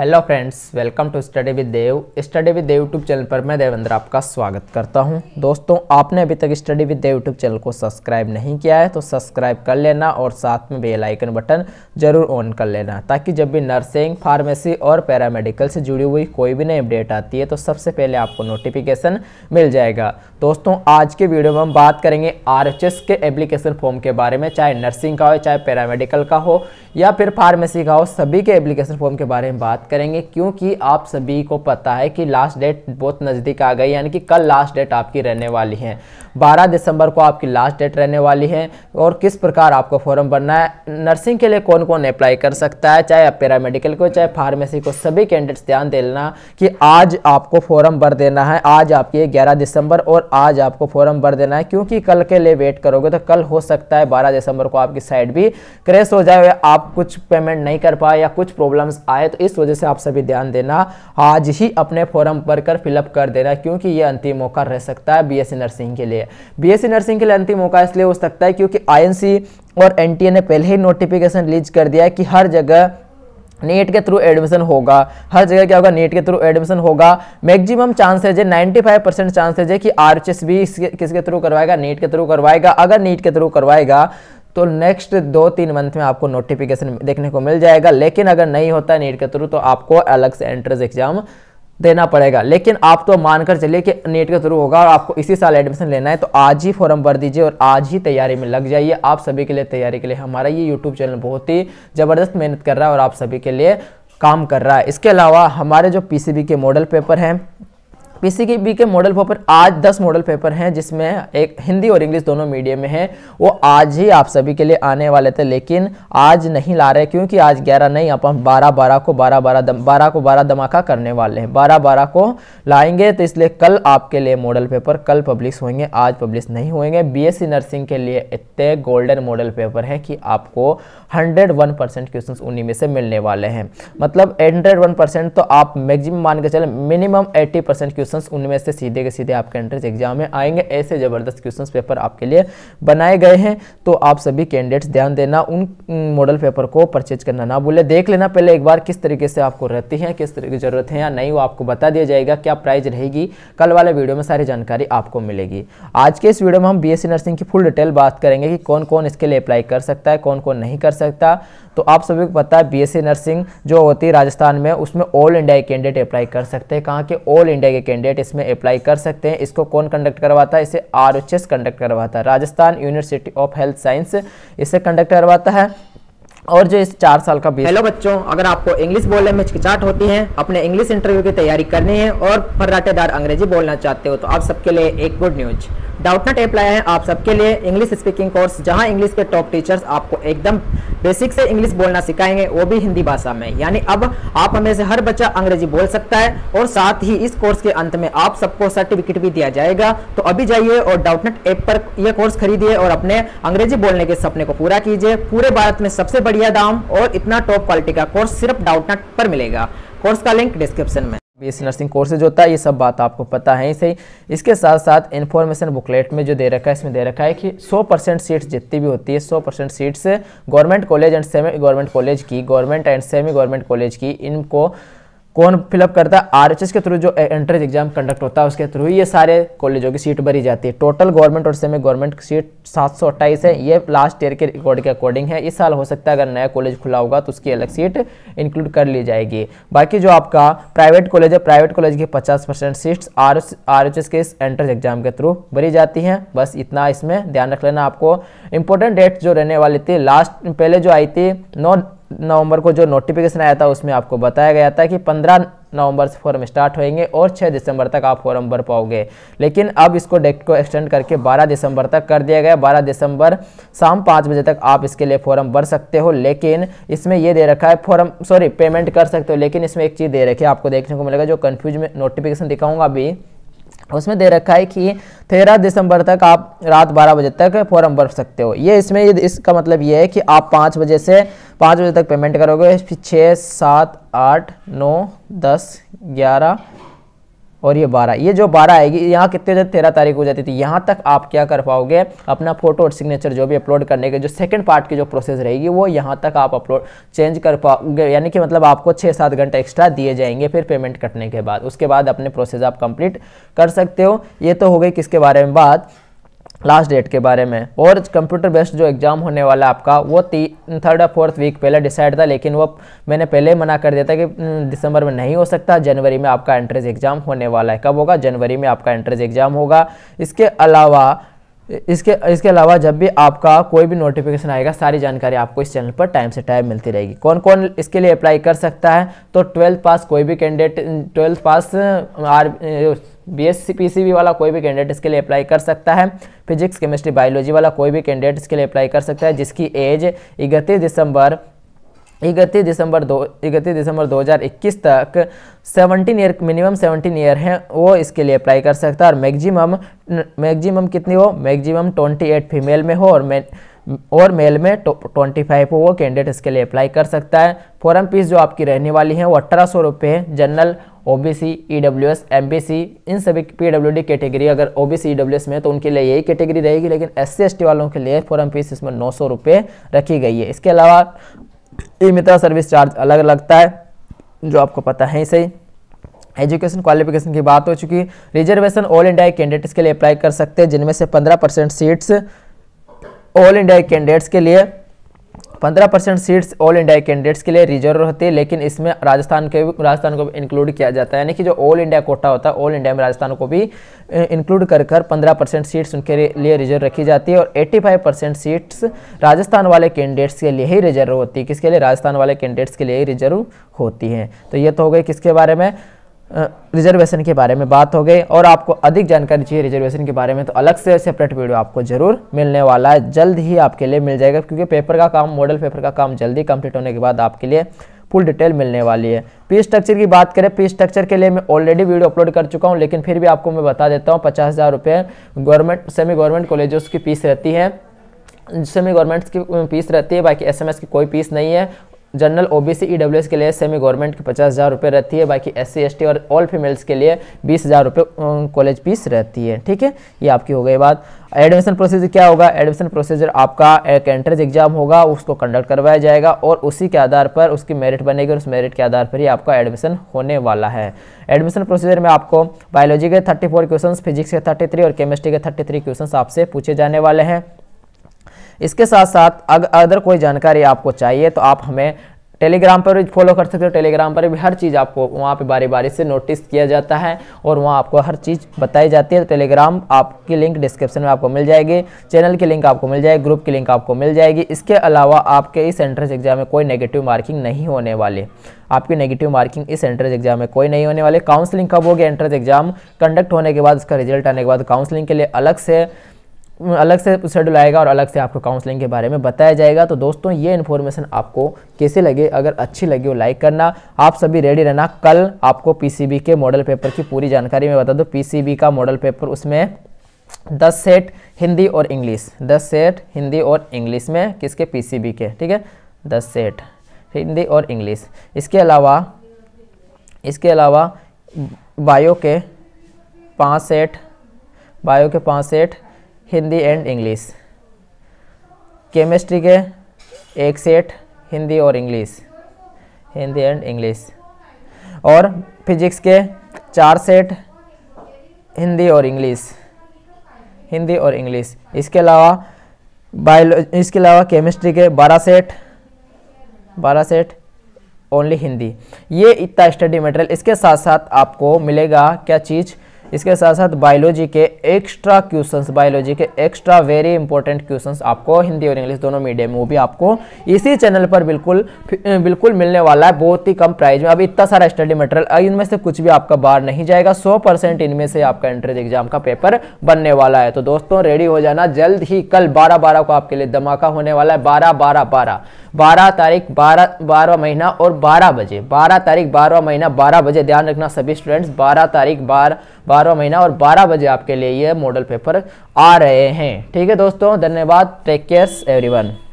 hello friends welcome to study with Dev study with Dev YouTube channel पर मैं देवेंद्र आपका स्वागत करता हूं दोस्तों आपने अभी तक study with Dev YouTube channel को सब्सक्राइब नहीं किया है तो सब्सक्राइब कर लेना और साथ में बेल आइकन बटन जरूर ऑन कर लेना ताकि जब भी नर्सिंग फार्मेसी और पैरामेडिकल से जुड़ी हुई कोई भी नई अपडेट आती है तो सबसे पहले आपको नोटिफिकेशन मिल जाएगा दोस्तों आज के वीडियो में हम बात करेंगे आर के एप्लीकेशन फॉर्म के बारे में चाहे नर्सिंग का हो चाहे पैरामेडिकल का हो या फिर फार्मेसी का हो सभी के एप्लीकेशन फॉर्म के बारे में बात करेंगे क्योंकि आप सभी को पता है कि लास्ट डेट बहुत नज़दीक आ गई यानी कि कल लास्ट डेट आपकी रहने वाली है 12 दिसंबर को आपकी लास्ट डेट रहने वाली है और किस प्रकार आपको फॉर्म भरना है नर्सिंग के लिए कौन कौन अप्लाई कर सकता है चाहे आप पैरामेडिकल को चाहे फार्मेसी को सभी कैंडिडेट्स ध्यान देना कि आज आपको फॉर्म भर देना है आज आपकी ग्यारह दिसंबर और आज आपको फॉर्म भर देना है क्योंकि कल के लिए वेट करोगे तो कल हो सकता है बारह दिसंबर को आपकी साइड भी क्रेश हो जाए आप कुछ पेमेंट नहीं कर पाए या कुछ प्रॉब्लम्स आए तो इस वजह से से आप सभी ध्यान देना आज ही अपने फॉर्म भर कर फिलअप कर देना क्योंकि ये अंतिम मौका रह सकता है बीएससी नर्सिंग के लिए बीएससी नर्सिंग के लिए अंतिम मौका इसलिए हो सकता है क्योंकि आईएनसी और एनटीए ने पहले ही नोटिफिकेशन रिलीज कर दिया है कि हर जगह नेट के थ्रू एडमिशन होगा हर जगह क्या होगा नेट के थ्रू एडमिशन होगा मैक्सिमम चांसेज है नाइन्टी फाइव परसेंट चांसेज है कि आर एच एस भी किसके थ्रू करवाएगा नेट के थ्रू करवाएगा अगर नेट के थ्रू करवाएगा तो नेक्स्ट दो तीन मंथ में आपको नोटिफिकेशन देखने को मिल जाएगा लेकिन अगर नहीं होता नीट के थ्रू तो आपको अलग से एंट्रेंस एग्जाम देना पड़ेगा लेकिन आप तो मानकर चलिए कि नेट के थ्रू होगा और आपको इसी साल एडमिशन लेना है तो आज ही फॉर्म भर दीजिए और आज ही तैयारी में लग जाइए आप सभी के लिए तैयारी के लिए हमारा ये यूट्यूब चैनल बहुत ही ज़बरदस्त मेहनत कर रहा है और आप सभी के लिए काम कर रहा है इसके अलावा हमारे जो पीसीबी के मॉडल पेपर हैं पीसीबी e के मॉडल पेपर आज 10 मॉडल पेपर हैं जिसमें एक हिंदी और इंग्लिश दोनों मीडियम में है वो आज ही आप सभी के लिए आने वाले थे लेकिन आज नहीं ला रहे क्योंकि आज 11 नहीं अपन 12 12 को 12 12 बारह को 12 धमाका करने वाले हैं 12 12 को लाएंगे तो इसलिए कल आपके लिए मॉडल पेपर कल पब्लिश होंगे आज पब्लिश नहीं होंगे बी नर्सिंग के लिए इतने गोल्डन मॉडल पेपर हैं कि आपको हंड्रेड वन परसेंट क्वेश्चन उन्हीं में से मिलने वाले हैं मतलब हंड्रेड वन परसेंट तो आप मैक्सिमम मान के चले minimum eighty percent question questions उनमें से सीधे के सीधे आपके एंट्रेंस एग्जाम में आएंगे ऐसे ज़बरदस्त क्वेश्चंस पेपर आपके लिए बनाए गए हैं तो आप सभी कैंडिडेट्स ध्यान देना उन मॉडल पेपर को परचेज करना ना भूलें देख लेना पहले एक बार किस तरीके से आपको रहती है किस तरीके की ज़रूरत है या नहीं वो आपको बता दिया जाएगा क्या प्राइस रहेगी कल वाले वीडियो में सारी जानकारी आपको मिलेगी आज के इस वीडियो में हम बी नर्सिंग की फुल डिटेल बात करेंगे कि कौन कौन इसके लिए अप्लाई कर सकता है कौन कौन नहीं कर सकता तो आप सभी को पता है बी नर्सिंग जो होती है राजस्थान में उसमें ऑल इंडिया के कैंडिडेट अप्लाई कर सकते हैं कहाँ के ऑल इंडिया के कैंडिडेट कैंडिडेट इसमें अप्लाई कर सकते हैं इसको कौन कंडक्ट करवाता है इसे आर कंडक्ट करवाता है Rajasthan university of health science इसे कंडक्ट करवाता है और जो इस चार साल का हेलो बच्चों अगर आपको इंग्लिश बोलने में हिचकिचाहट होती है अपने इंग्लिश इंटरव्यू की तैयारी करनी है और फर्राटेदार अंग्रेजी बोलना चाहते हो तो आप सबके लिए एक गुड न्यूज़ डाउटनेट एप लाया है आप सबके लिए इंग्लिश स्पीकिंग कोर्स जहां इंग्लिश के टॉप टीचर्स आपको एकदम बेसिक से इंग्लिश बोलना सिखाएंगे वो भी हिंदी भाषा में यानी अब आप हमें से हर बच्चा अंग्रेजी बोल सकता है और साथ ही इस कोर्स के अंत में आप सबको सर्टिफिकेट भी दिया जाएगा तो अभी जाइए और डाउटनेट ऐप पर यह कोर्स खरीदिए और अपने अंग्रेजी बोलने के सपने को पूरा कीजिए पूरे भारत में सबसे बढ़िया दाम और इतना टॉप क्वालिटी का कोर्स सिर्फ डाउटनेट पर मिलेगा कोर्स का लिंक डिस्क्रिप्शन में बी एस नर्सिंग कोर्सेज होता है ये सब बात आपको पता है इसे इसके साथ साथ इन्फॉर्मेशन बुकलेट में जो दे रखा है इसमें दे रखा है कि 100 परसेंट सीट्स जितनी भी होती है 100 percent seats government college and semi government college की government and semi government college की इनको कौन फिलअप करता है आर के थ्रू जो एंट्रेंस एग्जाम कंडक्ट होता है उसके थ्रू ये सारे कॉलेजों की सीट भरी जाती है टोटल गवर्नमेंट और सेमी गवर्नमेंट की सीट सात है ये लास्ट ईयर के रिकॉर्ड के अकॉर्डिंग है इस साल हो सकता है अगर नया कॉलेज खुला होगा तो उसकी अलग सीट इंक्लूड कर ली जाएगी बाकी जो आपका प्राइवेट कॉलेज है प्राइवेट कॉलेज की पचास परसेंट सीट्स आर आर के इस एंट्रेंस एग्जाम के थ्रू भरी जाती हैं बस इतना इसमें ध्यान रख लेना आपको इंपॉर्टेंट डेट जो रहने वाली थी लास्ट पहले जो आई थी नौ नवंबर को जो नोटिफिकेशन आया था उसमें आपको बताया गया था कि 15 नवंबर से फॉर्म स्टार्ट होंगे और 6 दिसंबर तक आप फॉर्म भर पाओगे लेकिन अब इसको डेट को एक्सटेंड करके 12 दिसंबर तक कर दिया गया 12 दिसंबर शाम 5 बजे तक आप इसके लिए फॉर्म भर सकते हो लेकिन इसमें यह दे रखा है फॉर्म सॉरी पेमेंट कर सकते हो लेकिन इसमें एक चीज़ दे रखी है आपको देखने को मिलेगा जो कन्फ्यूज में नोटिफिकेशन दिखाऊँगा अभी उसमें दे रखा है कि तेरह दिसंबर तक आप रात बारह बजे तक फॉर्म भर सकते हो ये इसमें इसका मतलब ये है कि आप पाँच बजे से पाँच बजे तक पेमेंट करोगे फिर छः सात आठ नौ दस ग्यारह और ये बारह ये जो बारह आएगी यहाँ कितने बजे तेरह तारीख हो जाती थी यहाँ तक आप क्या कर पाओगे अपना फोटो और सिग्नेचर जो भी अपलोड करने के जो सेकंड पार्ट की जो प्रोसेस रहेगी वो यहाँ तक आप अपलोड चेंज कर पाओगे यानी कि मतलब आपको छः सात घंटे एक्स्ट्रा दिए जाएंगे फिर पेमेंट कटने के बाद उसके बाद अपने प्रोसेस आप कंप्लीट कर सकते हो ये तो हो गई किसके बारे में बात लास्ट डेट के बारे में और कंप्यूटर बेस्ड जो एग्ज़ाम होने वाला आपका वो तीन थर्ड या फोर्थ वीक पहले डिसाइड था लेकिन वो मैंने पहले मना कर दिया था कि दिसंबर में नहीं हो सकता जनवरी में आपका एंट्रेंस एग्ज़ाम होने वाला है कब होगा जनवरी में आपका एंट्रेंस एग्ज़ाम होगा इसके अलावा इसके इसके अलावा जब भी आपका कोई भी नोटिफिकेशन आएगा सारी जानकारी आपको इस चैनल पर टाइम से टाइम मिलती रहेगी कौन कौन इसके लिए अप्लाई कर सकता है तो ट्वेल्थ पास कोई भी candidate twelfth pass R B S C P C B वाला कोई भी कैंडिडेट इसके लिए अप्लाई कर सकता है फिजिक्स केमिस्ट्री बायोलॉजी वाला कोई भी कैंडिडेट इसके लिए अप्लाई कर सकता है जिसकी एज इकतीस दिसंबर इकतीस दिसंबर दो इकतीस दिसंबर 2021 तक 17 ईयर मिनिमम 17 ईयर हैं वो इसके लिए अप्लाई कर सकता है और मैक्सिमम मैक्सिमम कितनी हो मैक्सिमम 28 फीमेल में हो और मे, और मेल में ट्वेंटी फाइव हो वो कैंडिडेट इसके लिए अप्लाई कर सकता है फॉरम फीस जो आपकी रहने वाली है वो अठारह सौ रुपये है जनरल एम बी सी इन सभी पी डब्ल्यू डी कैटेगरी अगर O B C E W S में तो उनके लिए यही कैटेगरी रहेगी लेकिन एस सी एस टी वालों के लिए फॉरम फीस इसमें नौ सौ रुपये रखी गई है इसके अलावा ई मित्रा सर्विस चार्ज अलग लगता है जो आपको पता है सही एजुकेशन क्वालिफिकेशन की बात हो चुकी है रिजर्वेशन ऑल इंडिया कैंडिडेट्स के लिए अप्लाई कर सकते हैं जिनमें से 15 percent seats all India candidates के लिए पंद्रह percent seats all India candidates के लिए रिजर्व होती है लेकिन इसमें राजस्थान के राजस्थान को भी इंक्लूड किया जाता है यानी कि जो ऑल इंडिया कोटा होता है ऑल इंडिया में राजस्थान को भी इंक्लूड कर कर पंद्रह परसेंट सीट्स उनके लिए रिजर्व रखी जाती है और eighty five percent seats Rajasthan वाले कैंडिडेट्स के लिए ही रिजर्व होती है किसके लिए राजस्थान वाले कैंडिडेट्स के लिए ही रिजर्व होती है तो ये तो हो गई किसके बारे में रिजर्वेशन के बारे में बात हो गई और आपको अधिक जानकारी चाहिए रिजर्वेशन के बारे में तो अलग से सेपरेट वीडियो आपको जरूर मिलने वाला है जल्द ही आपके लिए मिल जाएगा क्योंकि पेपर का काम मॉडल पेपर का काम जल्दी कंप्लीट होने के बाद आपके लिए फुल डिटेल मिलने वाली है पी स्ट्रक्चर की बात करें पी स्ट्रक्चर के लिए मैं ऑलरेडी वीडियो अपलोड कर चुका हूँ लेकिन फिर भी आपको मैं बता देता हूँ पचास हज़ार रुपये गवर्नमेंट सेमी गवर्नमेंट कॉलेजों की फीस रहती है सेमी गवर्नमेंट्स की फीस रहती है बाकी एसएमएस की कोई फीस नहीं है जनरल ओबीसी ईडब्ल्यूएस के लिए सेमी गवर्नमेंट की पचास हज़ार रुपये रहती है बाकी एस सी और ऑल फीमेल्स के लिए बीस हज़ार रुपये कॉलेज फीस रहती है ठीक है ये आपकी हो गई बात एडमिशन प्रोसीजर क्या होगा एडमिशन प्रोसीजर आपका एक एंट्रेंस एग्जाम होगा उसको कंडक्ट करवाया जाएगा और उसी के आधार पर उसकी मेरिट बनेगी और उस मेरिट के आधार पर ही आपका एडमिशन होने वाला है एडमिशन प्रोसीजर में आपको बायोलॉजी के थर्टी फोर क्वेश्चन फिजिक्स के थर्टी थ्री और केमिस्ट्री के थर्टी थ्री क्वेश्चन आपसे पूछे जाने वाले हैं इसके साथ साथ अगर कोई जानकारी आपको चाहिए तो आप हमें टेलीग्राम पर भी फॉलो कर सकते हो टेलीग्राम पर भी हर चीज़ आपको वहाँ पे बारी बारी से नोटिस किया जाता है और वहाँ आपको हर चीज़ बताई जाती है तो टेलीग्राम आपकी लिंक डिस्क्रिप्शन में आपको मिल जाएगी चैनल की लिंक आपको मिल जाएगी ग्रुप की लिंक आपको मिल जाएगी इसके अलावा आपके इस एंट्रेंस एग्जाम में कोई नेगेटिव मार्किंग नहीं होने वाली आपकी नेगेटिव मार्किंग इस एंट्रेंस एग्जाम में कोई नहीं होने वाले काउंसलिंग कब होगी एंट्रेंस एग्जाम कंडक्ट होने के बाद उसका रिजल्ट आने के बाद काउंसलिंग के लिए अलग से अलग से शेड्यूल आएगा और अलग से आपको काउंसलिंग के बारे में बताया जाएगा तो दोस्तों ये इन्फॉर्मेशन आपको कैसे लगे अगर अच्छी लगी हो लाइक करना आप सभी रेडी रहना कल आपको पीसीबी के मॉडल पेपर की पूरी जानकारी मैं बता दूँ पीसीबी का मॉडल पेपर उसमें दस सेट हिंदी और इंग्लिश दस सेट हिंदी और इंग्लिश में किसके पी के ठीक है दस सेट हिंदी और इंग्लिश इसके अलावा इसके अलावा बायो के पाँच सेट बायो के पाँच set Hindi and English chemistry के एक सेट हिंदी और इंग्लिश हिंदी एंड इंग्लिश और फिजिक्स के चार सेट हिंदी और इंग्लिश हिंदी और इंग्लिश इसके अलावा बायो इसके अलावा केमिस्ट्री के बारह सेट बारह सेट ओनली हिंदी ये इतना स्टडी मटेरियल इसके साथ साथ आपको मिलेगा क्या चीज़ इसके साथ साथ बायोलॉजी के एक्स्ट्रा क्वेश्चंस बायोलॉजी के एक्स्ट्रा वेरी इंपॉर्टेंट क्वेश्चंस आपको हिंदी और इंग्लिश दोनों मीडियम में वो भी आपको इसी चैनल पर बिल्कुल बिल्कुल मिलने वाला है बहुत ही कम प्राइस में अब इतना सारा स्टडी मटेरियल इनमें से कुछ भी आपका बाहर नहीं जाएगा सौ परसेंट इनमें से आपका एंट्रेंस एग्जाम का पेपर बनने वाला है तो दोस्तों रेडी हो जाना जल्द ही कल बारह बारह को आपके लिए धमाका होने वाला है बारह बारह बारह 12 तारीख 12 बारहवा महीना और 12 बजे 12 तारीख बारहवा महीना 12 बजे ध्यान रखना सभी स्टूडेंट्स 12 तारीख बारह बारहवा महीना और 12 बजे आपके लिए ये मॉडल पेपर आ रहे हैं ठीक है दोस्तों धन्यवाद टेक केयर्स एवरी